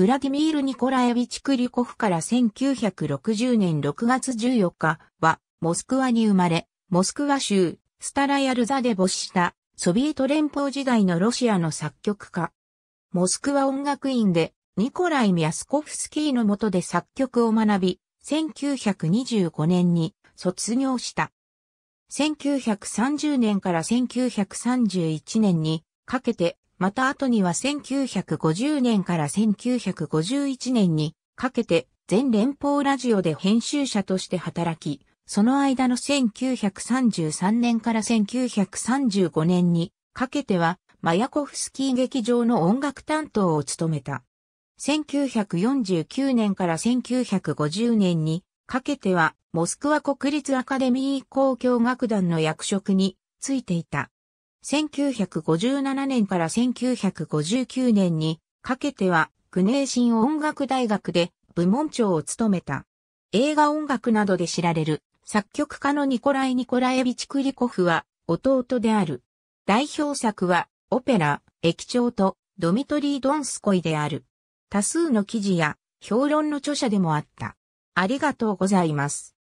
ウラディミール・ニコラエビチ・クリュコフから1960年6月14日は、モスクワに生まれ、モスクワ州、スタラヤルザで没した、ソビエト連邦時代のロシアの作曲家。モスクワ音楽院で、ニコライ・ミャスコフスキーの下で作曲を学び、1925年に卒業した。1930年から1931年にかけてまた後には1950年から1951年にかけて全連邦ラジオで編集者として働き、その間の1933年から1935年にかけてはマヤコフスキー劇場の音楽担当を務めた。1949年から1950年にかけてはモスクワ国立アカデミー交響楽団の役職についていた。1957年から1959年にかけては、グネーシン音楽大学で部門長を務めた。映画音楽などで知られる作曲家のニコライ・ニコライビチ・クリコフは弟である。代表作はオペラ、駅長とドミトリー・ドンスコイである。多数の記事や評論の著者でもあった。ありがとうございます。